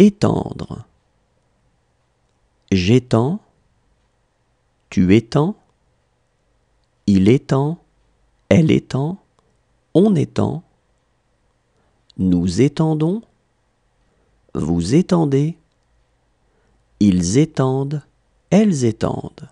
Étendre. J'étends. Tu étends. Il étend. Elle étend. On étend. Nous étendons. Vous étendez. Ils étendent. Elles étendent.